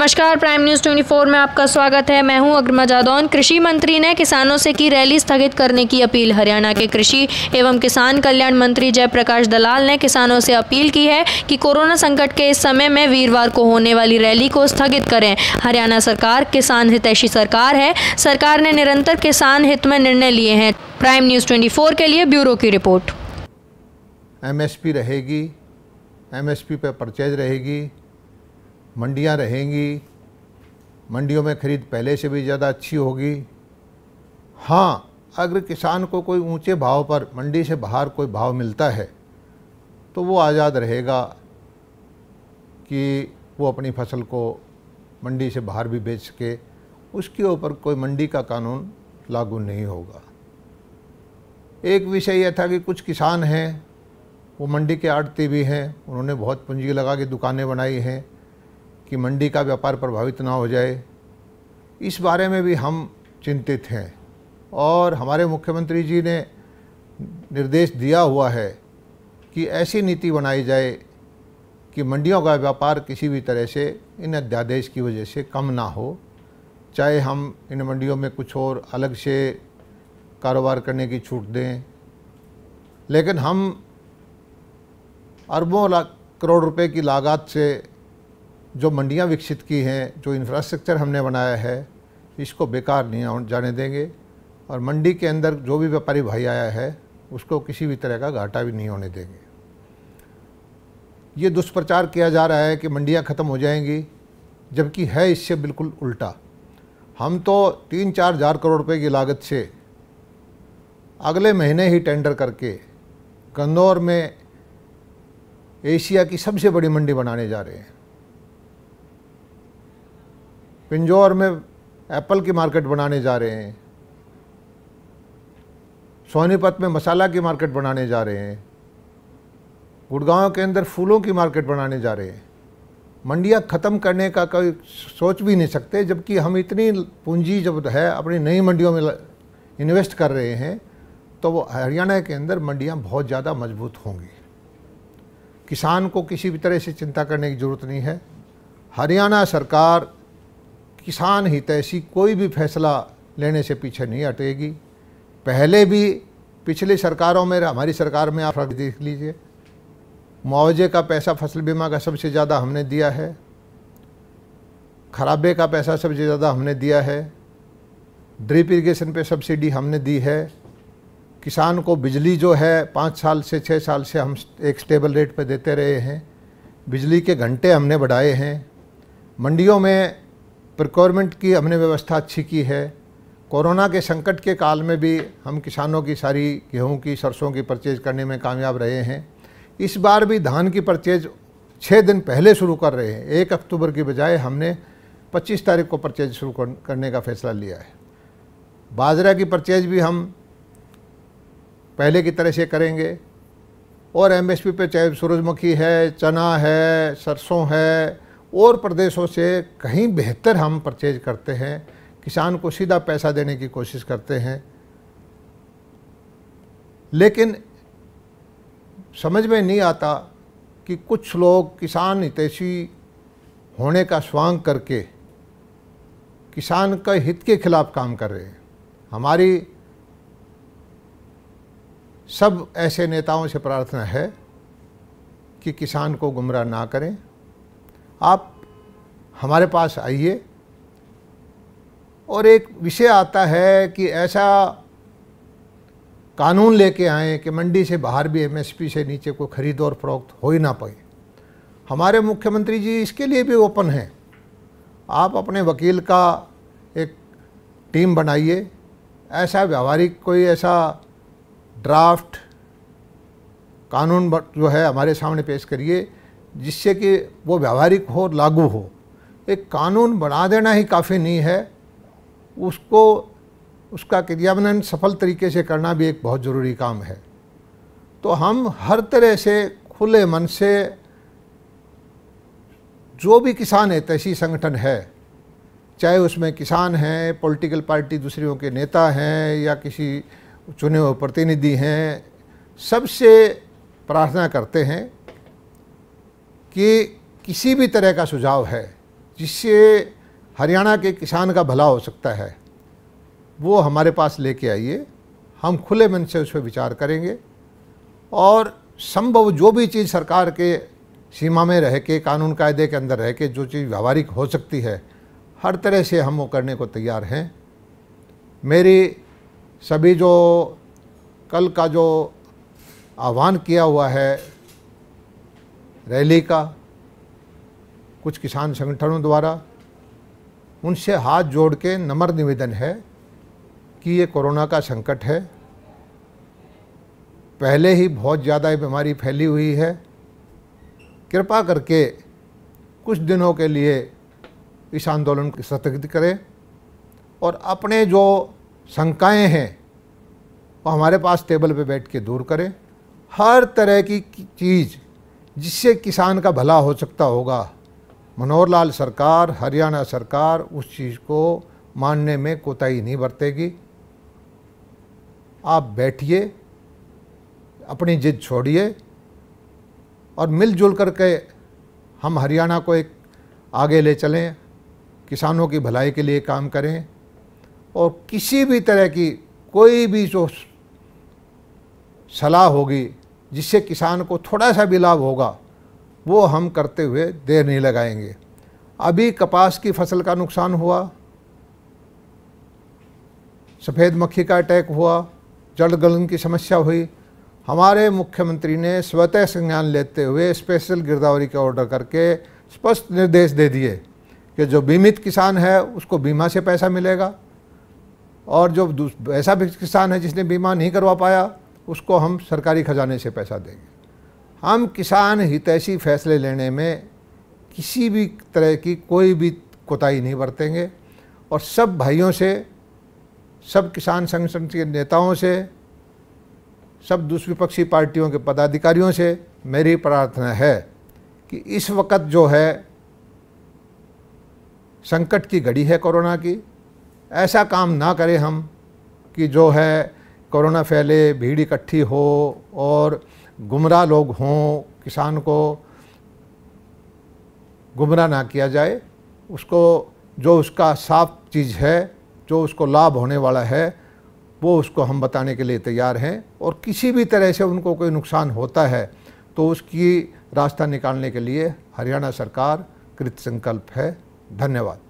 नमस्कार prime news 24 में आपका स्वागत है मैं हूं अग्रमा जादौन कृषि मंत्री ने किसानों से की रैली स्थगित करने की अपील हरियाणा के कृषि एवं किसान कल्याण मंत्री जयप्रकाश दलाल ने किसानों से अपील की है कि कोरोना संकट के इस समय में वीरवार को होने वाली रैली को स्थगित करें हरियाणा सरकार किसान हितैषी सरकार है सरकार ने निरंतर किसान हित में निर्णय लिए हैं प्राइम न्यूज़ ट्वेंटी के लिए ब्यूरो की रिपोर्ट एम रहेगी एम पर परचेज रहेगी मंडियां रहेंगी मंडियों में खरीद पहले से भी ज़्यादा अच्छी होगी हाँ अगर किसान को कोई ऊंचे भाव पर मंडी से बाहर कोई भाव मिलता है तो वो आज़ाद रहेगा कि वो अपनी फसल को मंडी से बाहर भी बेच सके उसके ऊपर कोई मंडी का कानून लागू नहीं होगा एक विषय यह था कि कुछ किसान हैं वो मंडी के आड़ती भी हैं उन्होंने बहुत पूंजी लगा के दुकानें बनाई हैं कि मंडी का व्यापार प्रभावित ना हो जाए इस बारे में भी हम चिंतित हैं और हमारे मुख्यमंत्री जी ने निर्देश दिया हुआ है कि ऐसी नीति बनाई जाए कि मंडियों का व्यापार किसी भी तरह से इन अध्यादेश की वजह से कम ना हो चाहे हम इन मंडियों में कुछ और अलग से कारोबार करने की छूट दें लेकिन हम अरबों करोड़ रुपए की लागत से जो मंडियां विकसित की हैं जो इंफ्रास्ट्रक्चर हमने बनाया है इसको बेकार नहीं जाने देंगे और मंडी के अंदर जो भी व्यापारी भाई आया है उसको किसी भी तरह का घाटा भी नहीं होने देंगे ये दुष्प्रचार किया जा रहा है कि मंडियां ख़त्म हो जाएंगी जबकि है इससे बिल्कुल उल्टा हम तो तीन चार हज़ार करोड़ रुपये की लागत से अगले महीने ही टेंडर करके कन्नौर में एशिया की सबसे बड़ी मंडी बनाने जा रहे हैं पिंजौर में एप्पल की मार्केट बनाने जा रहे हैं सोनीपत में मसाला की मार्केट बनाने जा रहे हैं गुड़गांव के अंदर फूलों की मार्केट बनाने जा रहे हैं मंडियां ख़त्म करने का कोई सोच भी नहीं सकते जबकि हम इतनी पूंजी जब है अपनी नई मंडियों में इन्वेस्ट कर रहे हैं तो वो हरियाणा के अंदर मंडियां बहुत ज़्यादा मजबूत होंगी किसान को किसी भी तरह से चिंता करने की ज़रूरत नहीं है हरियाणा सरकार किसान हित ऐसी कोई भी फैसला लेने से पीछे नहीं हटेगी पहले भी पिछली सरकारों में हमारी सरकार में आप रख देख लीजिए मुआवजे का पैसा फसल बीमा का सबसे ज़्यादा हमने दिया है खराबे का पैसा सबसे ज़्यादा हमने दिया है ड्रिप इरीगेशन पे सब्सिडी हमने दी है किसान को बिजली जो है पाँच साल से छः साल से हम एक स्टेबल रेट पे देते रहे हैं बिजली के घंटे हमने बढ़ाए हैं मंडियों में प्रिकोरमेंट की हमने व्यवस्था अच्छी की है कोरोना के संकट के काल में भी हम किसानों की सारी गेहूं की सरसों की परचेज करने में कामयाब रहे हैं इस बार भी धान की परचेज छः दिन पहले शुरू कर रहे हैं एक अक्टूबर की बजाय हमने 25 तारीख को परचेज शुरू करने का फैसला लिया है बाजरा की परचेज भी हम पहले की तरह से करेंगे और एमएसपी पे चाहे सूरजमुखी है चना है सरसों है और प्रदेशों से कहीं बेहतर हम परचेज करते हैं किसान को सीधा पैसा देने की कोशिश करते हैं लेकिन समझ में नहीं आता कि कुछ लोग किसान हितैषी होने का स्वांग करके किसान के हित के खिलाफ काम कर रहे हैं हमारी सब ऐसे नेताओं से प्रार्थना है कि किसान को गुमराह ना करें आप हमारे पास आइए और एक विषय आता है कि ऐसा कानून लेके आए कि मंडी से बाहर भी एमएसपी से नीचे कोई खरीद और फरोख्त हो ही ना पाए हमारे मुख्यमंत्री जी इसके लिए भी ओपन हैं आप अपने वकील का एक टीम बनाइए ऐसा व्यवहारिक कोई ऐसा ड्राफ्ट कानून जो है हमारे सामने पेश करिए जिससे कि वो व्यावहारिक हो लागू हो एक कानून बना देना ही काफ़ी नहीं है उसको उसका क्रियान्वयन सफल तरीके से करना भी एक बहुत ज़रूरी काम है तो हम हर तरह से खुले मन से जो भी किसान हितैषी संगठन है चाहे उसमें किसान हैं पॉलिटिकल पार्टी दूसरियों के नेता हैं या किसी चुने हुए प्रतिनिधि हैं सबसे प्रार्थना करते हैं कि किसी भी तरह का सुझाव है जिससे हरियाणा के किसान का भला हो सकता है वो हमारे पास लेके आइए हम खुले मन से उस पर विचार करेंगे और संभव जो भी चीज़ सरकार के सीमा में रह के कानून कायदे के अंदर रह के जो चीज़ व्यवहारिक हो सकती है हर तरह से हम वो करने को तैयार हैं मेरी सभी जो कल का जो आह्वान किया हुआ है रैली का कुछ किसान संगठनों द्वारा उनसे हाथ जोड़ के नम्र निवेदन है कि ये कोरोना का संकट है पहले ही बहुत ज़्यादा ये बीमारी फैली हुई है कृपा करके कुछ दिनों के लिए इस आंदोलन को स्थगित करें और अपने जो शंकाएँ हैं वो हमारे पास टेबल पे बैठ के दूर करें हर तरह की चीज़ जिससे किसान का भला हो सकता होगा मनोहर लाल सरकार हरियाणा सरकार उस चीज़ को मानने में कोताही नहीं बरतेगी आप बैठिए अपनी जिद छोड़िए और मिलजुल करके हम हरियाणा को एक आगे ले चलें किसानों की भलाई के लिए काम करें और किसी भी तरह की कोई भी जो सलाह होगी जिससे किसान को थोड़ा सा भी लाभ होगा वो हम करते हुए देर नहीं लगाएंगे अभी कपास की फसल का नुकसान हुआ सफ़ेद मक्खी का अटैक हुआ जल गलन की समस्या हुई हमारे मुख्यमंत्री ने स्वतः संज्ञान लेते हुए स्पेशल गिरदावरी का ऑर्डर करके स्पष्ट निर्देश दे दिए कि जो बीमित किसान है उसको बीमा से पैसा मिलेगा और जो ऐसा भी किसान है जिसने बीमा नहीं करवा पाया उसको हम सरकारी ख़जाने से पैसा देंगे हम किसान हितैषी फैसले लेने में किसी भी तरह की कोई भी कोताही नहीं बरतेंगे और सब भाइयों से सब किसान संगठन के नेताओं से सब दूसरी पक्षी पार्टियों के पदाधिकारियों से मेरी प्रार्थना है कि इस वक्त जो है संकट की घड़ी है कोरोना की ऐसा काम ना करें हम कि जो है कोरोना फैले भीड़ इकट्ठी हो और गुमराह लोग हों किसान को गुमराह ना किया जाए उसको जो उसका साफ चीज़ है जो उसको लाभ होने वाला है वो उसको हम बताने के लिए तैयार हैं और किसी भी तरह से उनको कोई नुकसान होता है तो उसकी रास्ता निकालने के लिए हरियाणा सरकार कृत संकल्प है धन्यवाद